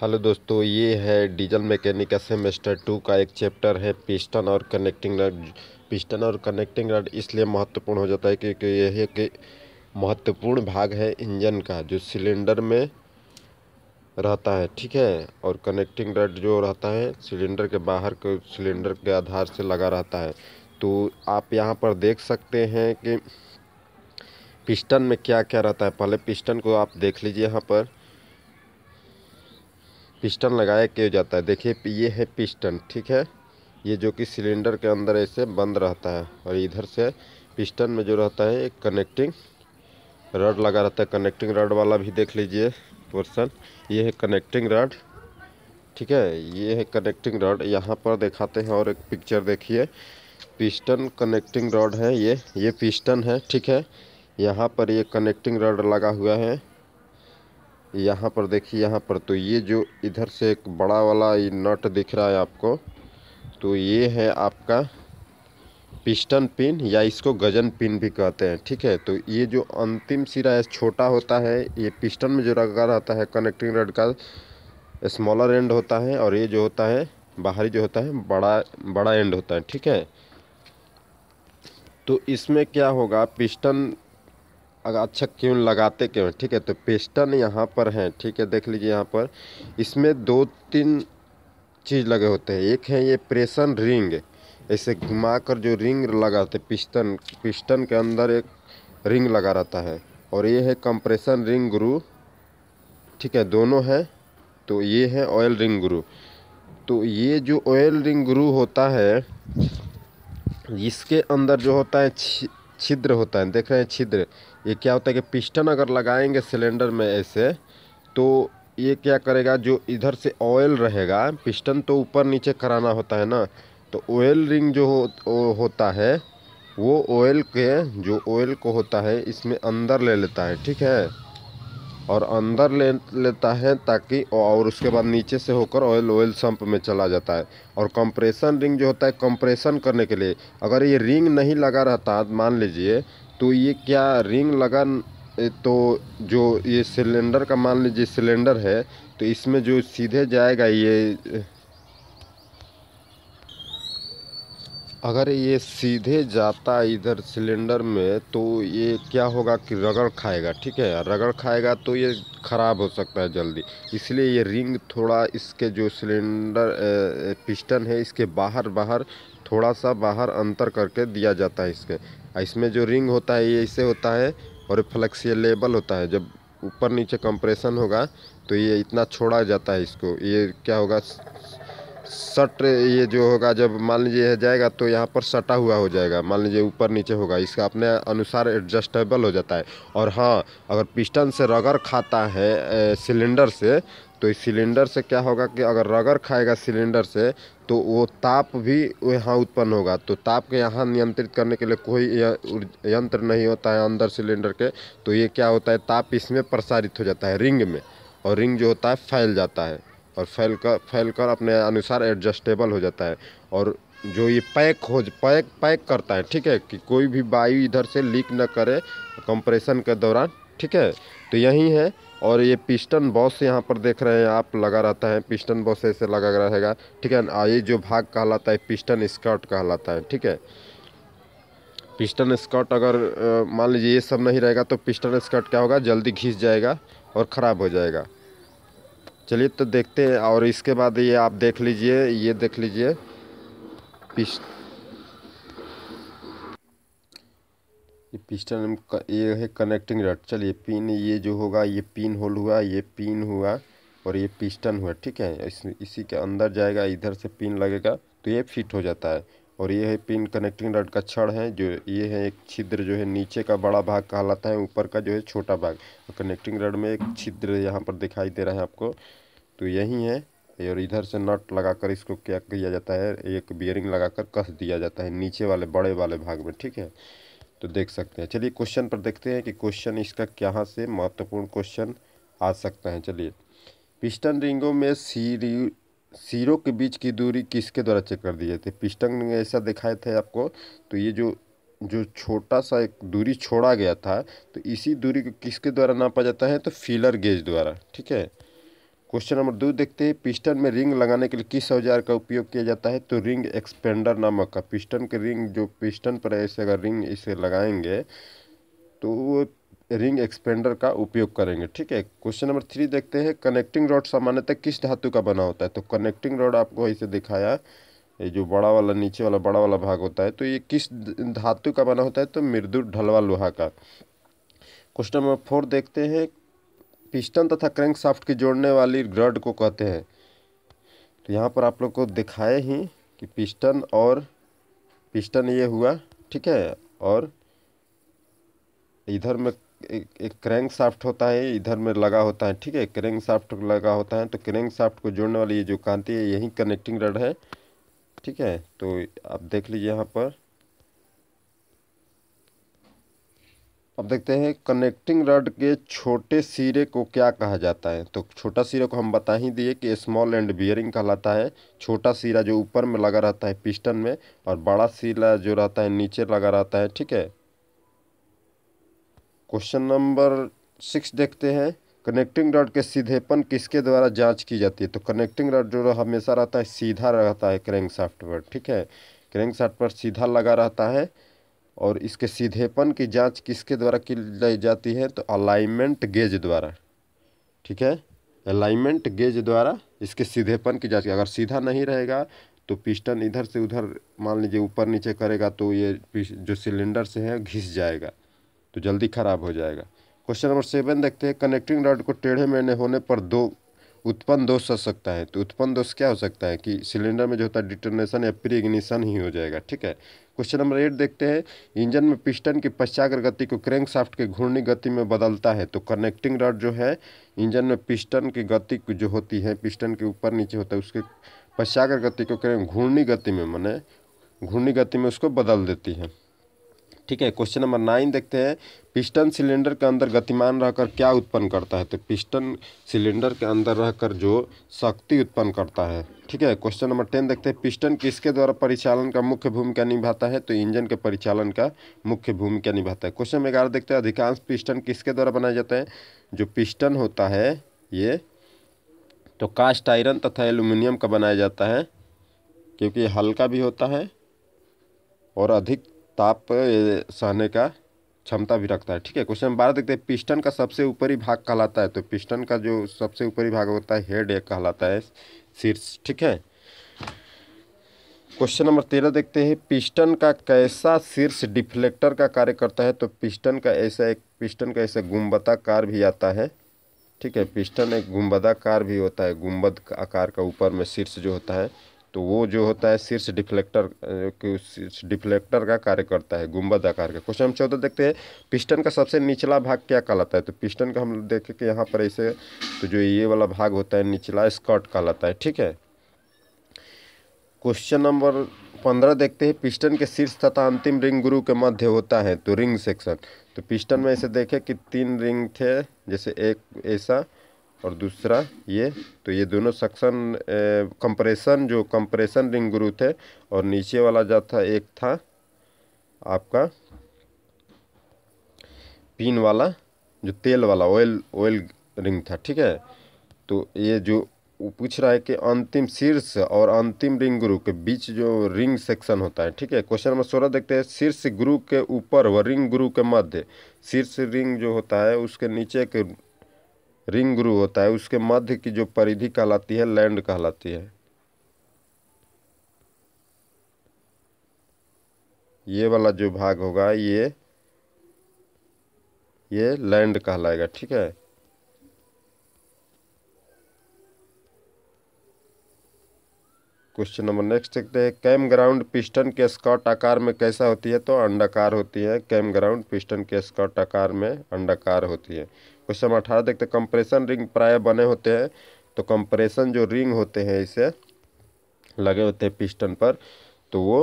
hello दोस्तों ये है डीजल मैकेनिकल सेमेस्टर टू का एक चैप्टर है पिस्टन और कनेक्टिंग रड पिस्टन और कनेक्टिंग रड इसलिए महत्वपूर्ण हो जाता है क्योंकि यह एक महत्वपूर्ण भाग है इंजन का जो सिलेंडर में रहता है ठीक है और कनेक्टिंग रड जो रहता है सिलेंडर के बाहर के सिलेंडर के आधार से लगा रहता है तो आप यहाँ पर देख सकते हैं कि पिस्टन में क्या क्या रहता है पहले पिस्टन को आप देख लीजिए यहाँ पर पिस्टन लगाया क्यों जाता है देखिए ये है पिस्टन ठीक है ये जो कि सिलेंडर के अंदर ऐसे बंद रहता है और इधर से पिस्टन में जो रहता है कनेक्टिंग रड लगा रहता है कनेक्टिंग रड वाला भी देख लीजिए पोर्सन ये है कनेक्टिंग रड ठीक है ये है कनेक्टिंग रड यहाँ पर दिखाते हैं और एक पिक्चर देखिए पिस्टन कनेक्टिंग रड है ये ये पिस्टन है ठीक है यहाँ पर ये कनेक्टिंग रड लगा हुआ है यहाँ पर देखिए यहाँ पर तो ये जो इधर से एक बड़ा वाला ये नट दिख रहा है आपको तो ये है आपका पिस्टन पिन या इसको गजन पिन भी कहते हैं ठीक है तो ये जो अंतिम सिरा है छोटा होता है ये पिस्टन में जो रखा रहता है कनेक्टिंग रड का स्मॉलर एंड होता है और ये जो होता है बाहरी जो होता है बड़ा बड़ा एंड होता है ठीक है तो इसमें क्या होगा पिस्टन अगर अच्छा क्यों लगाते क्यों ठीक है तो पेस्टन यहाँ पर हैं ठीक है देख लीजिए यहाँ पर इसमें दो तीन चीज़ लगे होते हैं एक है ये प्रेशन रिंग ऐसे घुमा कर जो रिंग लगाते पिस्टन पिस्टन के अंदर एक रिंग लगा रहता है और ये है कंप्रेशन रिंग ग्रू ठीक है दोनों है तो ये है ऑयल रिंग ग्रू तो ये जो ऑयल रिंग ग्रू होता है इसके अंदर जो होता है छिद्र होता है देख रहे हैं छिद्र ये क्या होता है कि पिस्टन अगर लगाएंगे सिलेंडर में ऐसे तो ये क्या करेगा जो इधर से ऑयल रहेगा पिस्टन तो ऊपर नीचे कराना होता है ना तो ऑयल रिंग जो हो, ओ, होता है वो ऑयल के जो ऑयल को होता है इसमें अंदर ले लेता है ठीक है और अंदर ले लेता है ताकि और उसके बाद नीचे से होकर ऑयल ऑयल संप में चला जाता है और कंप्रेशन रिंग जो होता है कंप्रेशन करने के लिए अगर ये रिंग नहीं लगा रहता मान लीजिए तो ये क्या रिंग लगा तो जो ये सिलेंडर का मान लीजिए सिलेंडर है तो इसमें जो सीधे जाएगा ये अगर ये सीधे जाता इधर सिलेंडर में तो ये क्या होगा कि रगड़ खाएगा ठीक है रगड़ खाएगा तो ये ख़राब हो सकता है जल्दी इसलिए ये रिंग थोड़ा इसके जो सिलेंडर पिस्टन है इसके बाहर बाहर थोड़ा सा बाहर अंतर करके दिया जाता है इसके इसमें जो रिंग होता है ये ऐसे होता है और फ्लेक्सीबल होता है जब ऊपर नीचे कंप्रेशन होगा तो ये इतना छोड़ा जाता है इसको ये क्या होगा सट ये जो होगा जब मान लीजिए यह जाएगा तो यहाँ पर सटा हुआ हो जाएगा मान लीजिए ऊपर नीचे होगा इसका अपने अनुसार एडजस्टेबल हो जाता है और हाँ अगर पिस्टन से रगर खाता है सिलेंडर से तो इस सिलेंडर से क्या होगा कि अगर रगर खाएगा सिलेंडर से तो वो ताप भी यहाँ उत्पन्न होगा तो ताप के यहाँ नियंत्रित करने के लिए कोई यंत्र नहीं होता है अंदर सिलेंडर के तो ये क्या होता है ताप इसमें प्रसारित हो जाता है रिंग में और रिंग जो होता है फैल जाता है और फैल कर फैल कर अपने अनुसार एडजस्टेबल हो जाता है और जो ये पैक हो पैक पैक करता है ठीक है कि कोई भी वायु इधर से लीक ना करे कंप्रेशन के दौरान ठीक है तो यही है और ये पिस्टन बॉस यहाँ पर देख रहे हैं आप लगा रहता है पिस्टन बॉस ऐसे लगा रहेगा ठीक है ना ये जो भाग कहलाता है पिस्टन स्कर्ट कहलाता है ठीक है पिस्टन स्कर्ट अगर मान लीजिए ये सब नहीं रहेगा तो पिस्टन स्कर्ट क्या होगा जल्दी घिस जाएगा और ख़राब हो जाएगा चलिए तो देखते हैं और इसके बाद ये आप देख लीजिए ये देख लीजिए पिस्ट ये पिस्टन ये है कनेक्टिंग रट चलिए पिन ये जो होगा ये पिन होल हुआ ये पिन हुआ और ये पिस्टन हुआ ठीक है इस, इसी के अंदर जाएगा इधर से पिन लगेगा तो ये फिट हो जाता है और ये है पिन कनेक्टिंग रॉड का छड़ है जो ये है एक छिद्र जो है नीचे का बड़ा भाग कहलाता है ऊपर का जो है छोटा भाग और कनेक्टिंग रॉड में एक छिद्र यहाँ पर दिखाई दे रहा है आपको तो यही है और इधर से नट लगाकर इसको क्या किया जाता है एक बियरिंग लगाकर कस दिया जाता है नीचे वाले बड़े वाले भाग में ठीक है तो देख सकते हैं चलिए क्वेश्चन पर देखते हैं कि क्वेश्चन इसका कहाँ से महत्वपूर्ण क्वेश्चन आ सकता है चलिए पिस्टन रिंगों में सीरी सिरों के बीच की दूरी किसके द्वारा चेक कर दी जाती है पिस्टन ऐसा दिखाया था आपको तो ये जो जो छोटा सा एक दूरी छोड़ा गया था तो इसी दूरी को किसके द्वारा नापा जाता है तो फीलर गेज द्वारा ठीक है क्वेश्चन नंबर दो देखते हैं पिस्टन में रिंग लगाने के लिए किस औजार का उपयोग किया जाता है तो रिंग एक्सपेंडर नामक का पिस्टन के रिंग जो पिस्टन पर ऐसे अगर रिंग इसे लगाएंगे तो वो रिंग एक्सपेंडर का उपयोग करेंगे ठीक है क्वेश्चन नंबर थ्री देखते हैं कनेक्टिंग रॉड सामान्यतः किस धातु का बना होता है तो कनेक्टिंग रॉड आपको ऐसे दिखाया ये जो बड़ा वाला नीचे वाला बड़ा वाला भाग होता है तो ये किस धातु का बना होता है तो मृदु ढलवा लोहा का क्वेश्चन नंबर फोर देखते हैं पिस्टन तथा क्रैंक साफ्ट की जोड़ने वाली रड को कहते हैं तो यहाँ पर आप लोग को दिखाए ही कि पिस्टन और पिस्टन ये हुआ ठीक है और इधर में एक, एक क्रैंक साफ्ट होता है इधर में लगा होता है ठीक है क्रैंक साफ्ट लगा होता है तो क्रैंक साफ्ट को जोड़ने वाली ये जो कांति है यही कनेक्टिंग रड है ठीक है तो आप देख लीजिए यहाँ पर अब देखते हैं कनेक्टिंग रड के छोटे सिरे को क्या कहा जाता है तो छोटा सिरे को हम बता ही दिए कि स्मॉल एंड बियरिंग कहलाता है छोटा सिरा जो ऊपर में लगा रहता है पिस्टन में और बड़ा सिरा जो रहता है नीचे लगा रहता है ठीक है क्वेश्चन नंबर सिक्स देखते हैं कनेक्टिंग रॉड के सीधेपन किसके द्वारा जांच की जाती है तो कनेक्टिंग रॉड जो हमेशा रहता है सीधा रहता है क्रैंक साफ्ट पर ठीक है क्रैंक साफ्ट पर सीधा लगा रहता है और इसके सीधेपन की जांच किसके द्वारा की जाती है तो अलाइनमेंट गेज द्वारा ठीक है अलाइनमेंट गेज द्वारा इसके सीधेपन की जाँच अगर सीधा नहीं रहेगा तो पिस्टन इधर से उधर मान लीजिए ऊपर नीचे करेगा तो ये जो सिलेंडर से है घिस जाएगा तो जल्दी ख़राब हो जाएगा क्वेश्चन नंबर सेवन देखते हैं कनेक्टिंग रॉड को टेढ़े मेढ़े होने पर दो उत्पन्न दोष हो सकता है तो उत्पन्न दोष क्या हो सकता है कि सिलेंडर में जो होता है डिटर्नेशन या प्री इग्निशन ही हो जाएगा ठीक है क्वेश्चन नंबर एट देखते हैं इंजन में पिस्टन की पश्चाग्र गति को क्रैंक साफ्ट के घूर्णी गति में बदलता है तो कनेक्टिंग रॉड जो है इंजन में पिस्टन की गति जो होती है पिस्टन के ऊपर नीचे होता है उसके पश्चाग्र गति को क्रैंक घूर्णी गति में मैंने घूर्णी गति में उसको बदल देती है ठीक है क्वेश्चन नंबर नाइन देखते हैं पिस्टन सिलेंडर के अंदर गतिमान रहकर क्या उत्पन्न करता है तो पिस्टन सिलेंडर के अंदर रहकर जो शक्ति उत्पन्न करता है ठीक है क्वेश्चन नंबर टेन देखते हैं पिस्टन किसके द्वारा परिचालन का मुख्य भूमिका निभाता है तो इंजन के परिचालन का मुख्य भूमिका निभाता है क्वेश्चन नंबर ग्यारह देखते हैं अधिकांश पिस्टन किसके द्वारा बनाया जाता है जो पिस्टन होता है ये तो कास्ट आयरन तथा एल्यूमिनियम का बनाया जाता है क्योंकि हल्का भी होता है और अधिक ताप सहने का क्षमता भी रखता है ठीक है क्वेश्चन बारह देखते हैं पिस्टन का सबसे ऊपरी भाग कहलाता है तो पिस्टन का जो सबसे ऊपरी भाग होता है हेड एक कहलाता है शीर्ष ठीक है क्वेश्चन नंबर तेरह देखते हैं पिस्टन का कैसा शीर्ष डिफ्लेक्टर का कार्य करता है तो पिस्टन का ऐसा एक पिस्टन का ऐसा गुम्बदाकार भी आता है ठीक है पिस्टन एक गुम्बदाकार भी होता है गुम्बद आकार का ऊपर में शीर्ष जो होता है तो वो जो होता है शीर्ष डिफ्लेक्टर शीर्ष डिफ्लेक्टर का कार्य करता है गुंबद आकार का क्वेश्चन हम चौदह देखते हैं पिस्टन का सबसे निचला भाग क्या कहलाता है तो पिस्टन का हम देखें कि यहाँ पर ऐसे तो जो ये वाला भाग होता है निचला स्कर्ट कहलाता है ठीक है क्वेश्चन नंबर पंद्रह देखते हैं पिस्टन के शीर्ष तथा अंतिम रिंग गुरु के मध्य होता है तो रिंग सेक्शन तो पिस्टन में ऐसे देखें कि तीन रिंग थे जैसे एक ऐसा और दूसरा ये तो ये दोनों सक्शन कंप्रेशन जो कंप्रेशन रिंग ग्रू थे और नीचे वाला जो था एक था आपका पिन वाला जो तेल वाला ऑयल ऑयल रिंग था ठीक है तो ये जो पूछ रहा है कि अंतिम शीर्ष और अंतिम रिंग गुरु के बीच जो रिंग सेक्शन होता है ठीक है क्वेश्चन नंबर सोलह देखते हैं शीर्ष ग्रू के ऊपर व रिंग गुरु के मध्य शीर्ष रिंग जो होता है उसके नीचे के रिंग गुरु होता है उसके मध्य की जो परिधि कहलाती है लैंड कहलाती है ये वाला जो भाग होगा ये ये लैंड कहलाएगा ठीक है क्वेश्चन नंबर नेक्स्ट देखते हैं कैम ग्राउंड पिस्टन के स्कॉट आकार में कैसा होती है तो अंडाकार होती है कैम ग्राउंड पिस्टन के स्कॉट आकार में अंडाकार होती है क्वेश्चन अठारह देखते कंप्रेशन रिंग प्राय बने होते हैं तो कंप्रेशन जो रिंग होते हैं इसे लगे होते हैं पिस्टन पर तो वो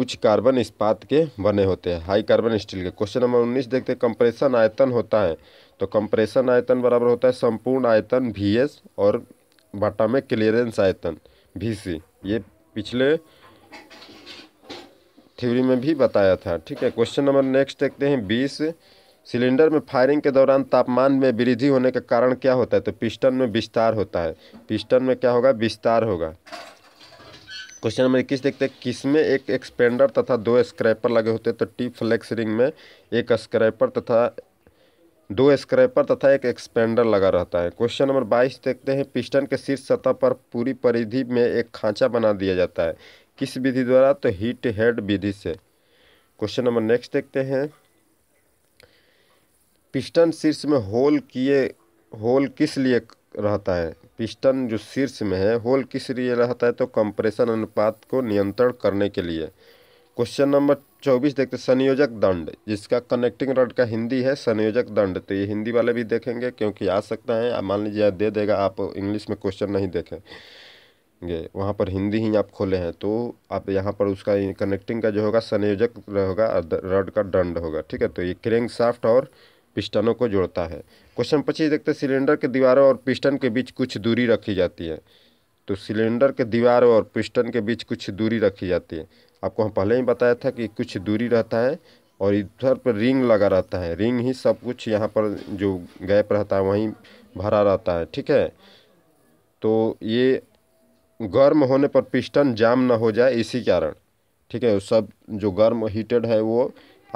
उच्च कार्बन इस्पात के बने होते हैं हाई कार्बन स्टील के क्वेश्चन नंबर उन्नीस देखते हैं कंप्रेशन आयतन होता है तो कंप्रेशन आयतन बराबर होता है संपूर्ण आयतन वी और बाटा में क्लियरेंस आयतन वी ये पिछले थ्योरी में भी बताया था ठीक है क्वेश्चन नंबर नेक्स्ट देखते हैं बीस सिलेंडर में फायरिंग के दौरान तापमान में वृद्धि होने का कारण क्या होता है तो पिस्टन में विस्तार होता है पिस्टन में क्या होगा विस्तार होगा क्वेश्चन नंबर इक्कीस देखते हैं किसमें एक एक्सपेंडर तथा दो स्क्रैपर लगे होते हैं तो टी फ्लेक्स रिंग में एक स्क्रैपर तथा दो स्क्रैपर तथा एक एक्सपेंडर लगा रहता है क्वेश्चन नंबर बाईस देखते हैं पिस्टन के शीर्ष सतह पर पूरी परिधि में एक खांचा बना दिया जाता है किस विधि द्वारा तो हीट हेड विधि से क्वेश्चन नंबर नेक्स्ट देखते हैं पिस्टन शीर्ष में होल किए होल किस लिए रहता है पिस्टन जो शीर्ष में है होल किस लिए रहता है तो कंप्रेशन अनुपात को नियंत्रण करने के लिए क्वेश्चन नंबर चौबीस देखते संयोजक दंड जिसका कनेक्टिंग रड का हिंदी है संयोजक दंड तो ये हिंदी वाले भी देखेंगे क्योंकि आ सकता है मान लीजिए दे देगा आप इंग्लिश में क्वेश्चन नहीं देखेंगे वहाँ पर हिंदी ही आप खोले हैं तो आप यहाँ पर उसका कनेक्टिंग का जो होगा संयोजक होगा रड का दंड होगा ठीक है तो ये क्रेंग साफ्ट और पिस्टनों को जोड़ता है क्वेश्चन पच्चीस देखते हैं सिलेंडर के दीवारों और पिस्टन के बीच कुछ दूरी रखी जाती है तो सिलेंडर के दीवारों और पिस्टन के बीच कुछ दूरी रखी जाती है आपको हम पहले ही बताया था कि कुछ दूरी रहता है और इधर पर रिंग लगा रहता है रिंग ही सब कुछ यहाँ पर जो गैप रहता है वहीं भरा रहता है ठीक है तो ये गर्म होने पर पिस्टन जाम ना हो जाए इसी कारण ठीक है सब जो गर्म हीटेड है वो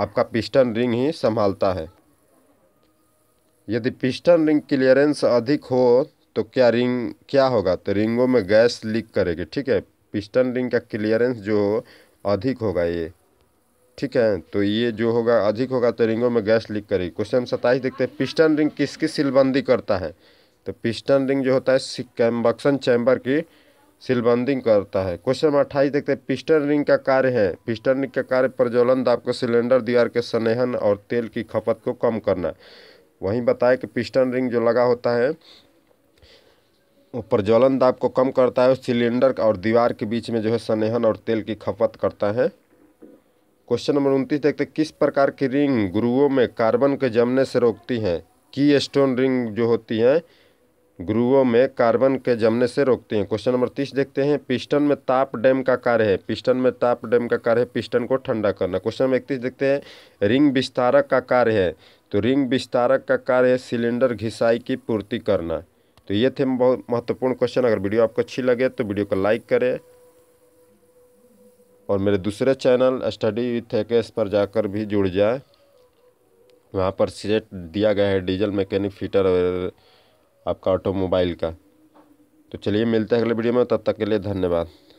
आपका पिस्टन रिंग ही संभालता है यदि पिस्टन रिंग क्लियरेंस अधिक हो तो क्या रिंग क्या होगा तो रिंगों में गैस लीक करेगी ठीक है पिस्टन रिंग का क्लियरेंस जो अधिक होगा ये ठीक है तो ये जो होगा अधिक होगा तो रिंगों में गैस लीक करेगी क्वेश्चन सत्ताईस देखते हैं पिस्टन रिंग किसकी सिलबंदी करता है तो पिस्टन रिंग जो होता है कैम्बक्सन चैम्बर की सिलबंदी करता है क्वेश्चन अट्ठाईस देखते हैं पिस्टन रिंग का कार्य है पिस्टन रिंग का कार्य प्रज्वलन दाब को सिलेंडर दीवार के स्नेहन और तेल की खपत को कम करना वहीं बताया कि पिस्टन रिंग जो लगा होता है प्रज्वलन दाब को कम करता है सिलेंडर और दीवार के बीच में जो है स्नेहन और तेल की खपत करता है क्वेश्चन नंबर उनतीस देखते किस प्रकार की रिंग गुरुओं में कार्बन के जमने से रोकती हैं की स्टोन रिंग जो होती हैं गुरुओं में कार्बन के जमने से रोकती हैं क्वेश्चन नंबर तीस देखते हैं पिस्टन में ताप डैम का कार्य है पिस्टन में ताप डैम का कार्य है पिस्टन को ठंडा करना क्वेश्चन नंबर इकतीस देखते हैं रिंग विस्तारक का कार्य है तो रिंग विस्तारक का कार्य सिलेंडर घिसाई की पूर्ति करना तो ये थे बहुत महत्वपूर्ण क्वेश्चन अगर वीडियो आपको अच्छी लगे तो वीडियो को लाइक करें और मेरे दूसरे चैनल स्टडी विथ एकेस पर जाकर भी जुड़ जाए वहाँ पर सेट दिया गया है डीजल मैकेनिक फीटर आपका ऑटोमोबाइल का तो चलिए मिलते हैं अगले वीडियो में तब तक के लिए धन्यवाद